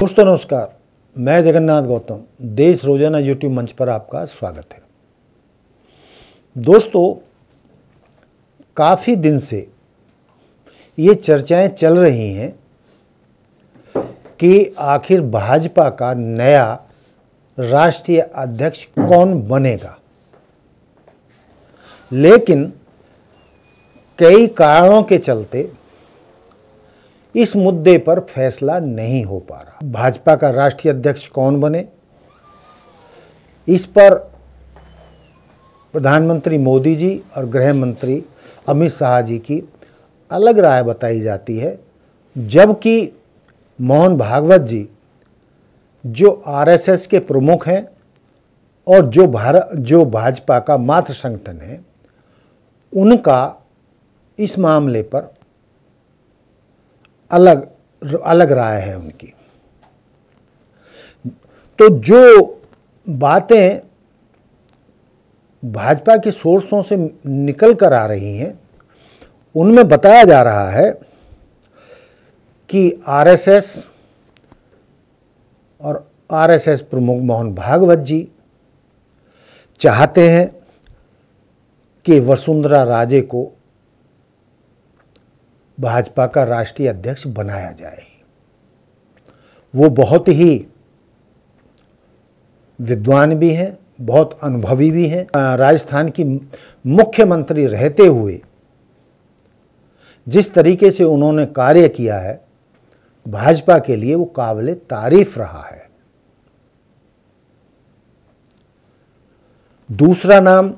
दोस्तों नमस्कार मैं जगन्नाथ गौतम देश रोजाना यूट्यूब मंच पर आपका स्वागत है दोस्तों काफ़ी दिन से ये चर्चाएं चल रही हैं कि आखिर भाजपा का नया राष्ट्रीय अध्यक्ष कौन बनेगा लेकिन कई कारणों के चलते इस मुद्दे पर फैसला नहीं हो पा रहा भाजपा का राष्ट्रीय अध्यक्ष कौन बने इस पर प्रधानमंत्री मोदी जी और गृह मंत्री अमित शाह जी की अलग राय बताई जाती है जबकि मोहन भागवत जी जो आरएसएस के प्रमुख हैं और जो भारत जो भाजपा का मात्र संगठन है उनका इस मामले पर अलग अलग राय है उनकी तो जो बातें भाजपा के सोर्सों से निकल कर आ रही हैं उनमें बताया जा रहा है कि आरएसएस और आरएसएस प्रमुख मोहन भागवत जी चाहते हैं कि वसुंधरा राजे को भाजपा का राष्ट्रीय अध्यक्ष बनाया जाए वो बहुत ही विद्वान भी हैं बहुत अनुभवी भी हैं राजस्थान की मुख्यमंत्री रहते हुए जिस तरीके से उन्होंने कार्य किया है भाजपा के लिए वो काबिल तारीफ रहा है दूसरा नाम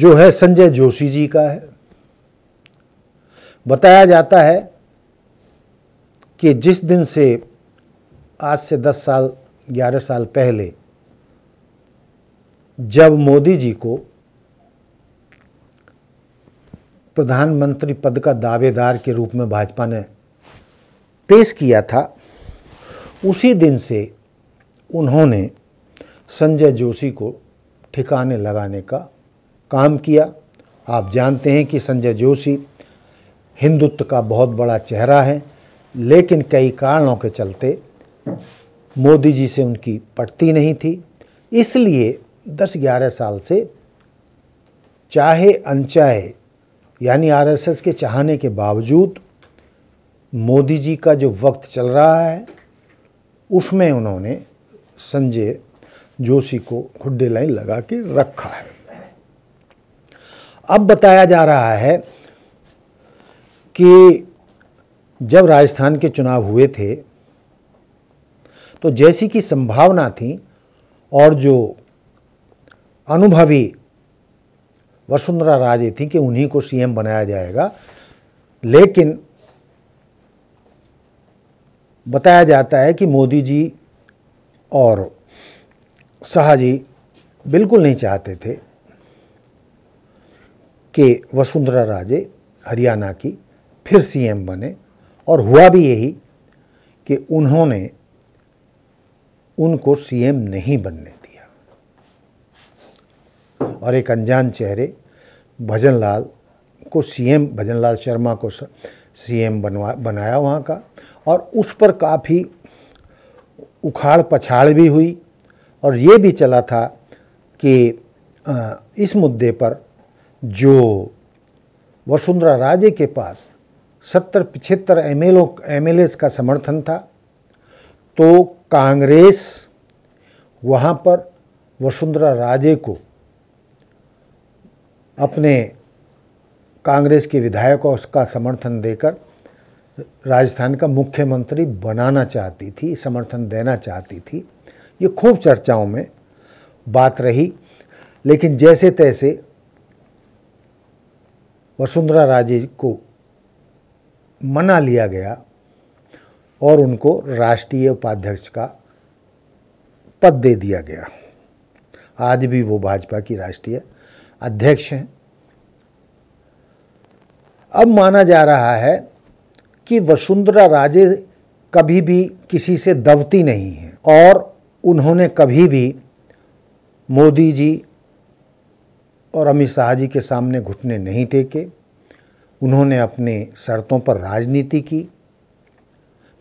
जो है संजय जोशी जी का है बताया जाता है कि जिस दिन से आज से 10 साल 11 साल पहले जब मोदी जी को प्रधानमंत्री पद का दावेदार के रूप में भाजपा ने पेश किया था उसी दिन से उन्होंने संजय जोशी को ठिकाने लगाने का काम किया आप जानते हैं कि संजय जोशी हिंदुत्व का बहुत बड़ा चेहरा है लेकिन कई कारणों के चलते मोदी जी से उनकी पटती नहीं थी इसलिए 10-11 साल से चाहे अनचाहे यानी आरएसएस के चाहने के बावजूद मोदी जी का जो वक्त चल रहा है उसमें उन्होंने संजय जोशी को हुड्डे लाइन लगा के रखा है अब बताया जा रहा है कि जब राजस्थान के चुनाव हुए थे तो जैसी की संभावना थी और जो अनुभवी वसुंधरा राजे थी कि उन्हीं को सीएम बनाया जाएगा लेकिन बताया जाता है कि मोदी जी और शाह जी बिल्कुल नहीं चाहते थे कि वसुंधरा राजे हरियाणा की फिर सीएम बने और हुआ भी यही कि उन्होंने उनको सीएम नहीं बनने दिया और एक अनजान चेहरे भजनलाल को सीएम भजनलाल शर्मा को सीएम बनवा बनाया वहाँ का और उस पर काफ़ी उखाड़ पछाड़ भी हुई और ये भी चला था कि इस मुद्दे पर जो वसुंधरा राजे के पास सत्तर पिछहत्तर एम एल का समर्थन था तो कांग्रेस वहाँ पर वसुंधरा राजे को अपने कांग्रेस के विधायकों का समर्थन देकर राजस्थान का मुख्यमंत्री बनाना चाहती थी समर्थन देना चाहती थी ये खूब चर्चाओं में बात रही लेकिन जैसे तैसे वसुंधरा राजे को मना लिया गया और उनको राष्ट्रीय उपाध्यक्ष का पद दे दिया गया आज भी वो भाजपा की राष्ट्रीय अध्यक्ष हैं अब माना जा रहा है कि वसुंधरा राजे कभी भी किसी से दबती नहीं है और उन्होंने कभी भी मोदी जी और अमित शाह जी के सामने घुटने नहीं टेके उन्होंने अपने शर्तों पर राजनीति की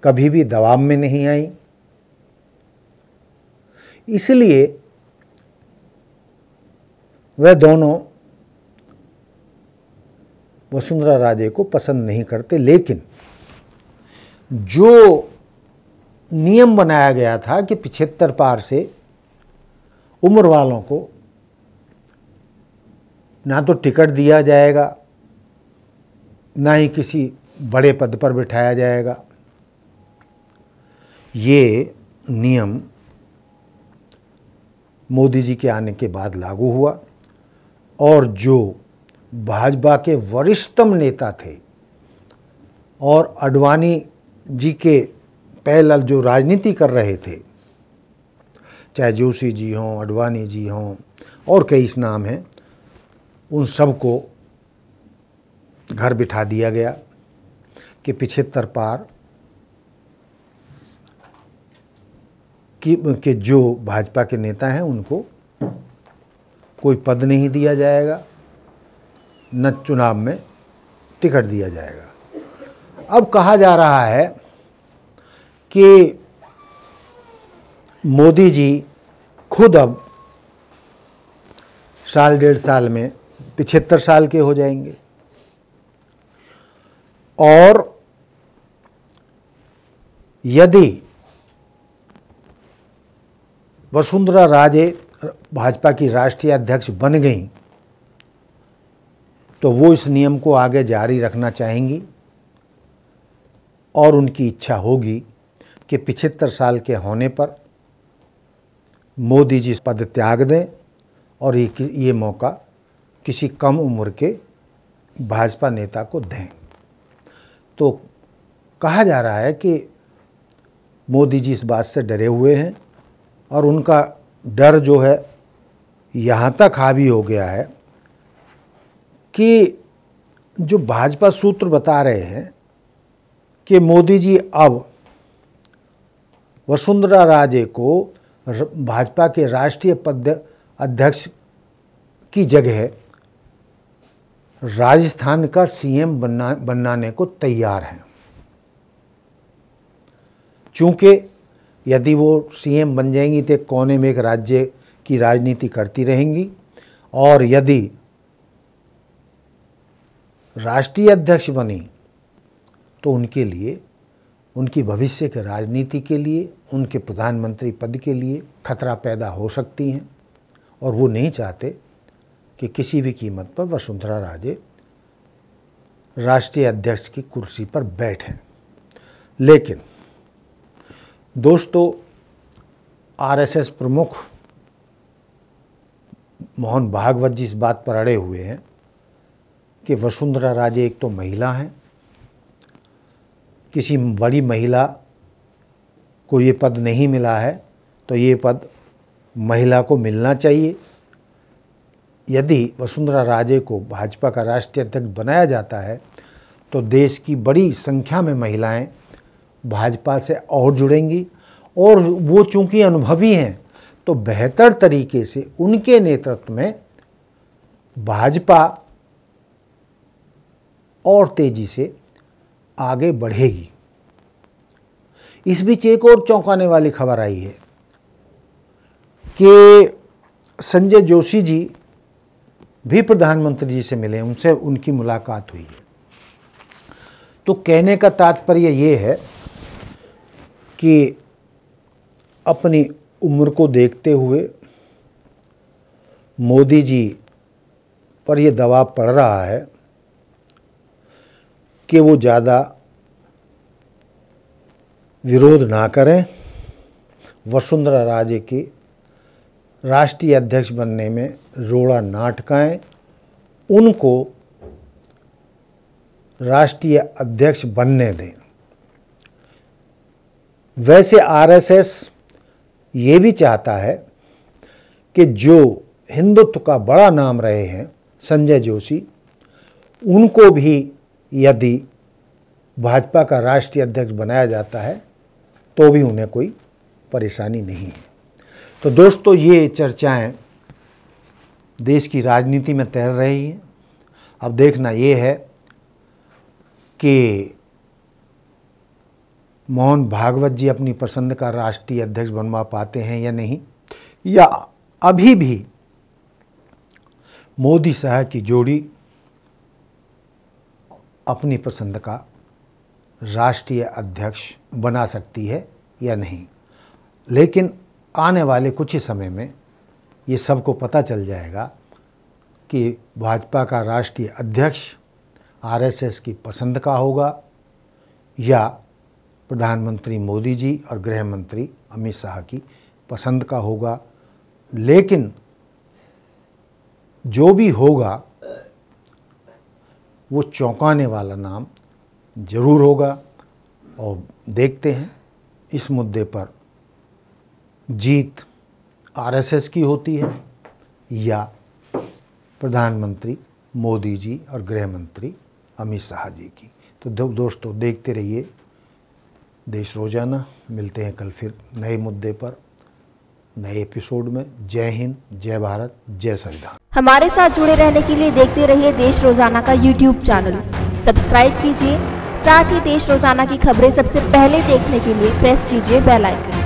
कभी भी दबाव में नहीं आई इसलिए वह दोनों वसुंधरा राजे को पसंद नहीं करते लेकिन जो नियम बनाया गया था कि पिछहत्तर पार से उम्र वालों को ना तो टिकट दिया जाएगा ना ही किसी बड़े पद पर बिठाया जाएगा ये नियम मोदी जी के आने के बाद लागू हुआ और जो भाजपा के वरिष्ठतम नेता थे और अडवाणी जी के पहल जो राजनीति कर रहे थे चाहे जोशी जी हों अडवाणी जी हों और कई इस नाम हैं उन सबको घर बिठा दिया गया कि पिछहत्तर पार कि के जो भाजपा के नेता हैं उनको कोई पद नहीं दिया जाएगा न चुनाव में टिकट दिया जाएगा अब कहा जा रहा है कि मोदी जी खुद अब साल डेढ़ साल में पिछहत्तर साल के हो जाएंगे और यदि वसुंधरा राजे भाजपा की राष्ट्रीय अध्यक्ष बन गई तो वो इस नियम को आगे जारी रखना चाहेंगी और उनकी इच्छा होगी कि पिछहत्तर साल के होने पर मोदी जी पद त्याग दें और ये, ये मौका किसी कम उम्र के भाजपा नेता को दें तो कहा जा रहा है कि मोदी जी इस बात से डरे हुए हैं और उनका डर जो है यहाँ तक हावी हो गया है कि जो भाजपा सूत्र बता रहे हैं कि मोदी जी अब वसुंधरा राजे को भाजपा के राष्ट्रीय पद अध्यक्ष की जगह राजस्थान का सीएम बनना बनाने को तैयार हैं चूँकि यदि वो सीएम बन जाएंगी तो कोने में एक राज्य की राजनीति करती रहेंगी और यदि राष्ट्रीय अध्यक्ष बनी तो उनके लिए उनकी भविष्य के राजनीति के लिए उनके प्रधानमंत्री पद के लिए खतरा पैदा हो सकती हैं और वो नहीं चाहते कि किसी भी कीमत पर वसुंधरा राजे राष्ट्रीय अध्यक्ष की कुर्सी पर बैठें लेकिन दोस्तों आरएसएस प्रमुख मोहन भागवत जी इस बात पर अड़े हुए हैं कि वसुंधरा राजे एक तो महिला हैं किसी बड़ी महिला को ये पद नहीं मिला है तो ये पद महिला को मिलना चाहिए यदि वसुंधरा राजे को भाजपा का राष्ट्रीय अध्यक्ष बनाया जाता है तो देश की बड़ी संख्या में महिलाएं भाजपा से और जुड़ेंगी और वो चूंकि अनुभवी हैं तो बेहतर तरीके से उनके नेतृत्व में भाजपा और तेजी से आगे बढ़ेगी इस बीच एक और चौंकाने वाली खबर आई है कि संजय जोशी जी भी प्रधानमंत्री जी से मिले उनसे उनकी मुलाकात हुई है तो कहने का तात्पर्य ये है कि अपनी उम्र को देखते हुए मोदी जी पर यह दबाव पड़ रहा है कि वो ज़्यादा विरोध ना करें वसुंधरा राजे की राष्ट्रीय अध्यक्ष बनने में रोड़ा नाटकाएं उनको राष्ट्रीय अध्यक्ष बनने दें वैसे आरएसएस ये भी चाहता है कि जो हिंदुत्व का बड़ा नाम रहे हैं संजय जोशी उनको भी यदि भाजपा का राष्ट्रीय अध्यक्ष बनाया जाता है तो भी उन्हें कोई परेशानी नहीं है तो दोस्तों ये चर्चाएं देश की राजनीति में तैर रही हैं अब देखना ये है कि मोहन भागवत जी अपनी पसंद का राष्ट्रीय अध्यक्ष बनवा पाते हैं या नहीं या अभी भी मोदी शाह की जोड़ी अपनी पसंद का राष्ट्रीय अध्यक्ष बना सकती है या नहीं लेकिन आने वाले कुछ ही समय में ये सबको पता चल जाएगा कि भाजपा का राष्ट्रीय अध्यक्ष आरएसएस की पसंद का होगा या प्रधानमंत्री मोदी जी और गृह मंत्री अमित शाह की पसंद का होगा लेकिन जो भी होगा वो चौंकाने वाला नाम जरूर होगा और देखते हैं इस मुद्दे पर जीत आरएसएस की होती है या प्रधानमंत्री मोदी जी और गृह मंत्री अमित शाह जी की तो दो, दोस्तों देखते रहिए देश रोजाना मिलते हैं कल फिर नए मुद्दे पर नए एपिसोड में जय हिंद जय भारत जय संविधान हमारे साथ जुड़े रहने के लिए देखते रहिए देश रोजाना का यूट्यूब चैनल सब्सक्राइब कीजिए साथ ही देश रोजाना की खबरें सबसे पहले देखने के लिए प्रेस कीजिए बेलाइकन